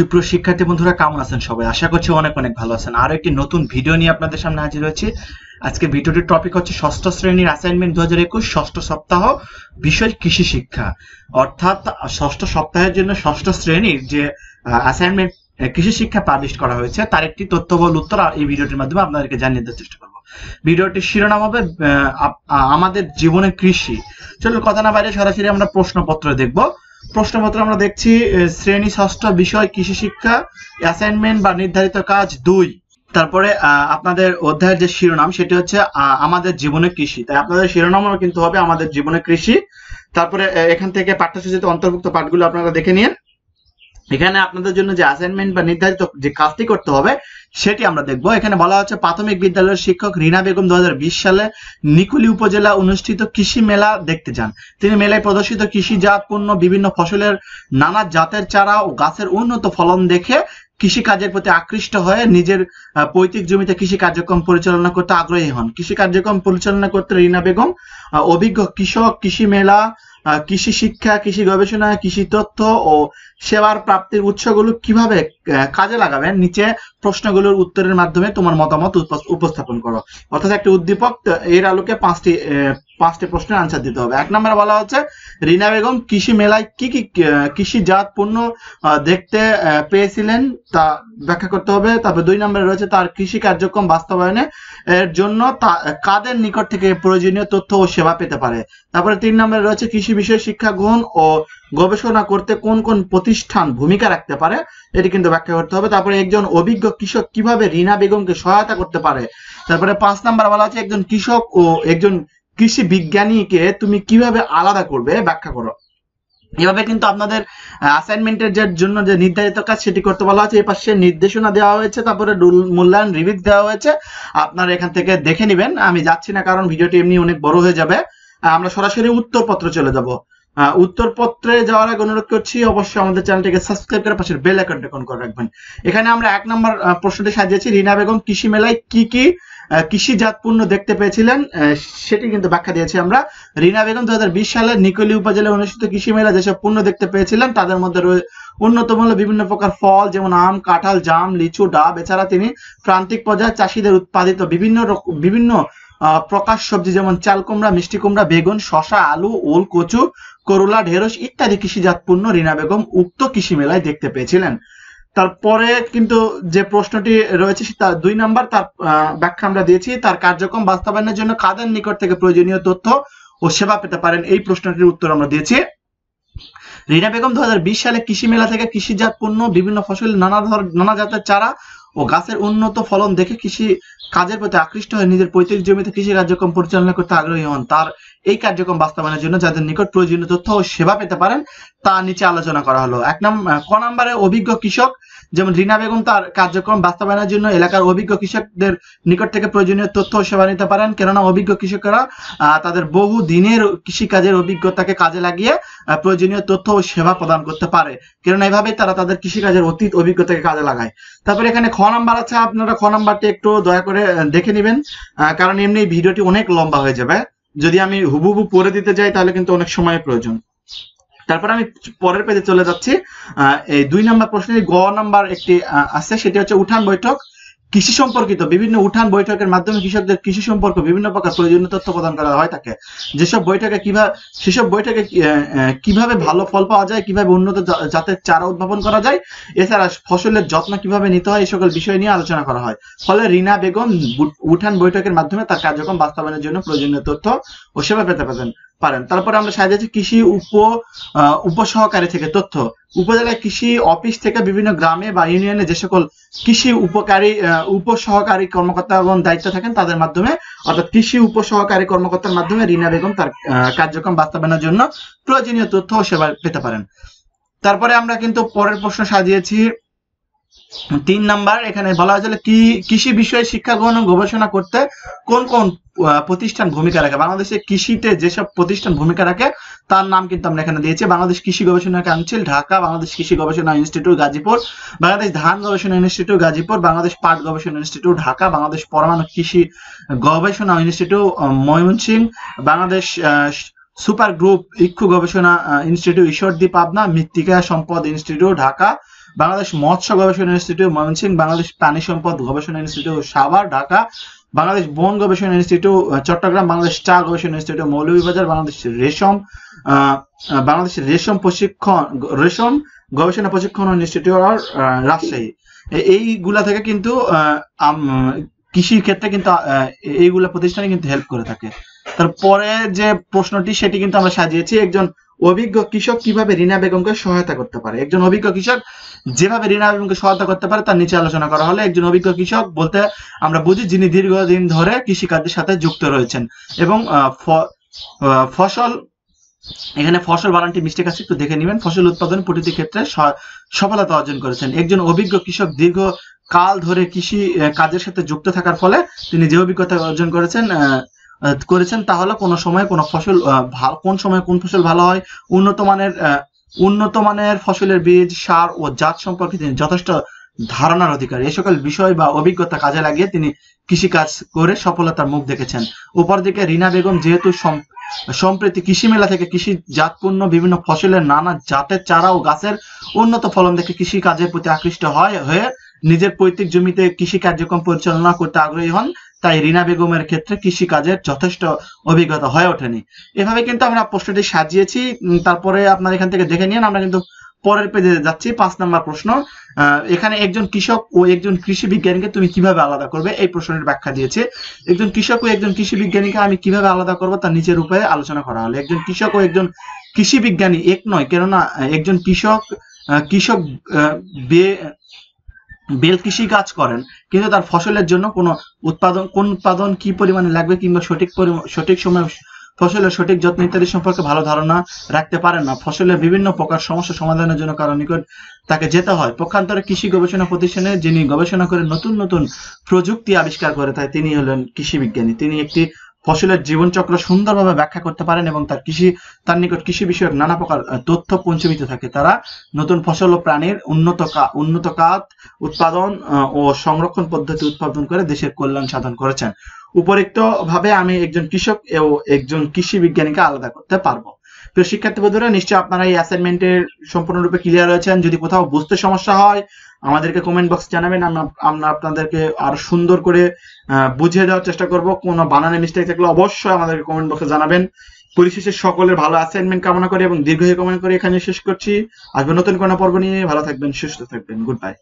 সুপ্রিয় শিক্ষার্থী বন্ধুরা কেমন আছেন সবাই আশা করছি অনেক অনেক ভালো আছেন আরো একটি নতুন ভিডিও নিয়ে আপনাদের সামনে হাজির হয়েছি আজকে ভিডিওটির টপিক হচ্ছে ষষ্ঠ শ্রেণীর অ্যাসাইনমেন্ট দু হাজার একুশ ষষ্ঠ সপ্তাহ বিষয় কৃষি শিক্ষা অর্থাৎ ষষ্ঠ সপ্তাহের জন্য ষষ্ঠ শ্রেণীর যে অ্যাসাইনমেন্ট কৃষি শিক্ষা পাবলিশ করা হয়েছে তার একটি তথ্যবল উত্তর এই ভিডিওটির মাধ্যমে আপনাদেরকে জানিয়ে দেওয়ার চেষ্টা করবো ভিডিওটির শিরোনাম হবে আমাদের জীবনে কৃষি চলুন কথা না বাইরে সরাসরি আমরা প্রশ্নপত্র দেখবো প্রশ্নপত্র আমরা দেখছি শ্রেণী ষষ্ঠ বিষয় কৃষি শিক্ষা অ্যাসাইনমেন্ট বা নির্ধারিত কাজ দুই তারপরে আপনাদের অধ্যায়ের যে শিরোনাম সেটি হচ্ছে আমাদের জীবনে কৃষি তাই আপনাদের শিরোনামও কিন্তু হবে আমাদের জীবনে কৃষি তারপরে এখান থেকে পাঠ্যসূচিতে অন্তর্ভুক্ত পাঠগুলো আপনারা দেখে নিন এখানে আপনাদের জন্য যে অ্যাসাইনমেন্ট বা নির্ধারিত যে কাজটি করতে হবে সেটি আমরা দেখব এখানে বলা হচ্ছে প্রাথমিক বিদ্যালয়ের শিক্ষক রিনা বেগম দু সালে নিকুলি উপজেলা অনুষ্ঠিত কৃষি মেলা দেখতে যান তিনি মেলায় প্রদর্শিত কৃষিজাত পণ্য বিভিন্ন ফসলের নানা জাতের চারা ও গাছের উন্নত ফলন দেখে কৃষিকাজের প্রতি আকৃষ্ট হয়ে নিজের পৈতৃক জমিতে কৃষি কার্যক্রম পরিচালনা করতে আগ্রহী হন কৃষি কার্যক্রম পরিচালনা করতে রিনা বেগম অভিজ্ঞ কৃষক কৃষি মেলা কৃষি শিক্ষা কৃষি গবেষণা কৃষি তথ্য ও সেবার প্রাপ্তির উৎসগুলো কিভাবে কাজে লাগাবেন নিচে প্রশ্নগুলোর উত্তরের মাধ্যমে তোমার মতামত উপস্থাপন করো অর্থাৎ একটি উদ্দীপক এর আলোকে পাঁচটি পাঁচটি প্রশ্নের আনসার দিতে হবে এক নম্বরে বলা হচ্ছে রিনা বেগম কৃষি মেলায় কি কি কৃষিজাত পণ্য দেখতে পেয়েছিলেন তা ব্যাখ্যা করতে হবে তারপরে দুই নম্বরে রয়েছে তার কৃষি কার্যক্রম বাস্তবায়নে এর জন্য কাদের নিকট থেকে প্রয়োজনীয় তথ্য ও সেবা পেতে পারে তারপরে তিন নম্বরে রয়েছে কৃষি বিষয়ে শিক্ষা গ্রহণ ও গবেষণা করতে কোন কোন প্রতিষ্ঠান ভূমিকা রাখতে পারে এটি কিন্তু ব্যাখ্যা করতে হবে তারপরে একজন অভিজ্ঞ কৃষক কিভাবে রিনা বেগমকে সহায়তা করতে পারে তারপরে পাঁচ নাম্বার বলা হচ্ছে একজন কৃষক ও একজন কৃষি বিজ্ঞানীকে তুমি কিভাবে আলাদা করবে ব্যাখ্যা করো এভাবে কিন্তু আপনাদের অ্যাসাইনমেন্টের যে জন্য যে নির্ধারিত কাজ সেটি করতে বলা হয়েছে এই পাশে নির্দেশনা দেওয়া হয়েছে তারপরে মূল্যায়ন রিভিউ দেওয়া হয়েছে আপনারা এখান থেকে দেখে নেবেন আমি যাচ্ছি না কারণ ভিডিওটি এমনি অনেক বড় হয়ে যাবে আমরা সরাসরি উত্তরপত্র চলে যাব উত্তরপত্রে যাওয়ার আগে অনুরোধ করছি অবশ্যই আমাদের চ্যানেলটিকে সাবস্ক্রাইব করে পাশের বেল আইকনটা অন করে রাখবেন এখানে আমরা এক নম্বর প্রশ্নটি সাজিয়েছি রিনা বেগম কৃষি মেলায় কি কি কৃষিজাত পণ্য দেখতে পেয়েছিলেন সেটি কিন্তু ব্যাখ্যা দিয়েছি আমরা রিনা বেগম দু সালে নিকলি উপজেলায় অনুষ্ঠিত কৃষি মেলা যেসব পণ্য দেখতে পেয়েছিলেন তাদের মধ্যে উন্নত মূল্য বিভিন্ন প্রকার ফল যেমন আম কাঁঠাল জাম লিচু ডাব এছাড়া তিনি প্রান্তিক পর্যায়ে চাষিদের উৎপাদিত বিভিন্ন বিভিন্ন প্রকাশ সবজি যেমন চাল কুমড়া মিষ্টি কুমড়া বেগুন শশা আলু ওল কচু করলা ঢেঁড়স ইত্যাদি কৃষিজাত পণ্য রিনা বেগম উক্ত কৃষি মেলায় দেখতে পেয়েছিলেন তারপরে কিন্তু যে প্রশ্নটি রয়েছে তার দুই নাম্বার তার ব্যাখ্যা আমরা দিয়েছি তার কার্যক্রম বাস্তবায়নের জন্য কাদের নিকট থেকে প্রয়োজনীয় তথ্য ও সেবা পেতে পারেন এই প্রশ্নটির উত্তর আমরা দিয়েছি রিনা বেগম দু সালে কৃষি মেলা থেকে কৃষিজাত পণ্য বিভিন্ন ফসল নানা ধর নানা জাতের চারা ও গাছের উন্নত ফলন দেখে কৃষি কাজের প্রতি আকৃষ্ট হয়ে নিজের পৈতৃক জমিতে কৃষি কার্যক্রম পরিচালনা করতে আগ্রহী হন তার এই কার্যক্রম বাস্তবায়নের জন্য যাদের নিকট প্রয়োজনীয় তথ্য ও সেবা পেতে পারেন তা নিচে আলোচনা করা হলো এক নাম ক নম্বরে অভিজ্ঞ কৃষক যেমন রিনা বেগম তার কার্যক্রম বাস্তবায়নের জন্য এলাকার অভিজ্ঞ কৃষকদের নিকট থেকে প্রয়োজনীয় তথ্য ও সেবা নিতে পারেন কেননা অভিজ্ঞ কৃষকেরা তাদের বহু দিনের কৃষিকাজের অভিজ্ঞতাকে কাজে লাগিয়ে প্রয়োজনীয় তথ্য ও সেবা প্রদান করতে পারে কেননা এভাবেই তারা তাদের কৃষিকাজের অতীত অভিজ্ঞতাকে কাজে লাগায় তারপরে এখানে খ নাম্বার আছে আপনারা খ নাম্বারটি একটু দয়া করে দেখে নেবেন কারণ এমনি ভিডিওটি অনেক লম্বা হয়ে যাবে যদি আমি হুবহু পরে দিতে যাই তাহলে কিন্তু অনেক সময় প্রয়োজন তারপর আমি পরের পেজে চলে যাচ্ছি আহ এই দুই নম্বর প্রশ্নে গ নাম্বার একটি আছে সেটি হচ্ছে উঠান বৈঠক কৃষি সম্পর্কিত বিভিন্ন উঠান বৈঠকের মাধ্যমে কৃষকদের কৃষি সম্পর্ক বিভিন্ন প্রকার প্রয়োজনীয় তথ্য প্রদান করা হয় থাকে যেসব বৈঠকে কিভাবে সেসব বৈঠকে কিভাবে ভালো ফল পাওয়া যায় কিভাবে উন্নত জাতের চারা উদ্ভাবন করা যায় এছাড়া ফসলের যত্ন কিভাবে নিতে হয় এই সকল বিষয় নিয়ে আলোচনা করা হয় ফলে রিনা বেগম উঠান বৈঠকের মাধ্যমে তার কার্যক্রম বাস্তবায়নের জন্য প্রয়োজনীয় তথ্য ও সেবা পেতে পারেন পারেন তারপরে আমরা সাহায্য আছে কৃষি উপ উপসহকারী থেকে তথ্য উপজেলা কৃষি অফিস থেকে বিভিন্ন গ্রামে বা ইউনিয়নে যে সকল কৃষি উপকারী উপসহকারী কর্মকর্তা এবং দায়িত্ব থাকেন তাদের মাধ্যমে অর্থাৎ কৃষি উপসহকারী কর্মকর্তার মাধ্যমে রিনা বেগম তার কার্যক্রম বাস্তবায়নের জন্য প্রয়োজনীয় তথ্য ও সেবা পেতে পারেন তারপরে আমরা কিন্তু পরের প্রশ্ন সাজিয়েছি তিন নাম্বার এখানে বলা হয়েছিল কি কৃষি বিষয়ে শিক্ষা গ্রহণ ও গবেষণা করতে কোন কোন প্রতিষ্ঠান ভূমিকা রাখে বাংলাদেশে কৃষিতে যেসব প্রতিষ্ঠান ভূমিকা রাখে তার নাম কিন্তু আমরা এখানে দিয়েছি বাংলাদেশ কৃষি গবেষণা কাউন্সিল ঢাকা বাংলাদেশ কৃষি গবেষণা ইনস্টিটিউট গাজীপুর বাংলাদেশ ধান গবেষণা ইনস্টিটিউট গাজীপুর বাংলাদেশ পাট গবেষণা ইনস্টিটিউট ঢাকা বাংলাদেশ পরমাণু কৃষি গবেষণা institute Mymensingh Bangladesh sugarcrop ইক্ষু গবেষণা ইনস্টিটিউট ঈশ্বরদ্বীপ পাবনা মৃত্তিকা সম্পদ ইনস্টিটিউট ঢাকা বাংলাদেশ মৎস্য গবেষণা ইনস্টিটিউট ময়মনসিংহ বাংলাদেশ প্রাণী সম্পদ গবেষণা ইনস্টিটিউট সাভার ঢাকা বাংলাদেশ বন গবেষণা ইনস্টিটিউট চট্টগ্রাম বাংলাদেশ চা গবেষণা ইনস্টিটিউট মৌলভীবাজার বাংলাদেশ রেশম বাংলাদেশ রেশম প্রশিক্ষণ রেশম গবেষণা প্রশিক্ষণ ইনস্টিটিউট রাজশাহী এইগুলা থেকে কিন্তু কৃষির ক্ষেত্রে কিন্তু এইগুলা প্রতিষ্ঠানে কিন্তু হেল্প করে থাকে তারপরে যে প্রশ্নটি সেটি কিন্তু আমরা সাজিয়েছি একজন অভিজ্ঞ কৃষক কিভাবে রিনা বেগমকে সহায়তা করতে পারে একজন অভিজ্ঞ কৃষক যেভাবে রিনা বেগমকে সহায়তা করতে পারে তার নিচে আলোচনা করা হলে একজন অভিজ্ঞ কৃষক বলতে আমরা বুঝি যিনি দীর্ঘদিন ধরে কৃষিকাজের সাথে যুক্ত রয়েছেন এবং ফসল এখানে ফসল বানানটি মিষ্টি কাছে একটু দেখে নেবেন ফসল উৎপাদন প্রতিটি ক্ষেত্রে সফলতা অর্জন করেছেন একজন অভিজ্ঞ কৃষক দীর্ঘ কাল ধরে কৃষি কাজের সাথে যুক্ত থাকার ফলে তিনি যে অভিজ্ঞতা অর্জন করেছেন আহ করেছেন তাহলে কোন সময় কোন ফসল কোন সময় কোন ফসল ভালো হয় উন্নত মানের উন্নত মানের ফসলের বীজ সার ও জাত সম্পর্কে তিনি যথেষ্ট ধারণার অধিকার এ সকল বিষয় বা অভিজ্ঞতা কাজে লাগিয়ে তিনি কৃষিকাজ করে সফলতার মুখ দেখেছেন উপরদিকে রিনা বেগম যেহেতু সম্প্রতি কৃষি মেলা থেকে কৃষি জাতপূর্ণ বিভিন্ন ফসলের নানা জাতের চারা ও গাছের উন্নত ফলন দেখে কৃষি কাজের প্রতি আকৃষ্ট হয় হয়ে নিজের পৈতৃক জমিতে কৃষি কার্যক্রম পরিচালনা করতে আগ্রহী হন তাই রিনা বেগমের ক্ষেত্রে কৃষিকাজের যথেষ্ট অভিজ্ঞতা হয়ে ওঠেনি এভাবে কিন্তু আমরা প্রশ্নটি সাজিয়েছি তারপরে আপনার এখান থেকে দেখে নিন আমরা কিন্তু পরের পেজে যাচ্ছি পাঁচ নাম্বার প্রশ্ন এখানে একজন কৃষক ও একজন কৃষি বিজ্ঞানীকে তুমি কিভাবে আলাদা করবে এই প্রশ্নের ব্যাখ্যা দিয়েছে একজন কৃষক ও একজন কৃষি বিজ্ঞানীকে আমি কিভাবে আলাদা করবো তার নিচের উপায়ে আলোচনা করা হলো একজন কৃষক ও একজন কৃষি বিজ্ঞানী এক নয় কেননা একজন কৃষক কৃষক বেল কৃষি কাজ করেন কিন্তু তার ফসলের জন্য কোন উৎপাদন কোন উৎপাদন কি পরিমাণে লাগবে কিংবা সঠিক সঠিক সময় ফসলের সঠিক যত্ন ইত্যাদি সম্পর্কে ভালো ধারণা রাখতে পারেন না ফসলের বিভিন্ন প্রকার সমস্যা সমাধানের জন্য কারো নিকট তাকে যেতে হয় পক্ষান্তরে কৃষি গবেষণা প্রতিষ্ঠানে যিনি গবেষণা করে নতুন নতুন প্রযুক্তি আবিষ্কার করে তাই তিনি হলেন কৃষি বিজ্ঞানী তিনি একটি ফসলের জীবনচক্র সুন্দরভাবে ব্যাখ্যা করতে পারেন এবং তার কৃষি তার নিকট কৃষি বিষয়ক নানা প্রকার তথ্য পঞ্চমিত থাকে তারা নতুন ফসল ও প্রাণীর উন্নত উন্নত কাত উৎপাদন ও সংরক্ষণ পদ্ধতি উৎপাদন করে দেশের কল্যাণ সাধন করেছেন উপরিক্ত ভাবে আমি একজন কৃষক ও একজন কৃষি বিজ্ঞানীকে আলাদা করতে পারবো তো শিক্ষার্থী বন্ধুরা নিশ্চয় আপনারা এই অ্যাসাইনমেন্টের সম্পূর্ণরূপে ক্লিয়ার হয়েছেন যদি কোথাও বুঝতে সমস্যা হয় আমাদেরকে কমেন্ট বক্স জানাবেন আমরা আপনাদেরকে আরো সুন্দর করে বুঝিয়ে দেওয়ার চেষ্টা করব কোনো বানানে মিস্টেক থাকলে অবশ্যই আমাদেরকে কমেন্ট বক্সে জানাবেন পরিশেষে সকলের ভালো অ্যাসাইনমেন্ট কামনা করি এবং দীর্ঘ কামনা করে এখানে শেষ করছি আজকে নতুন কোনো পর্ব নিয়ে ভালো থাকবেন সুস্থ থাকবেন গুড বাই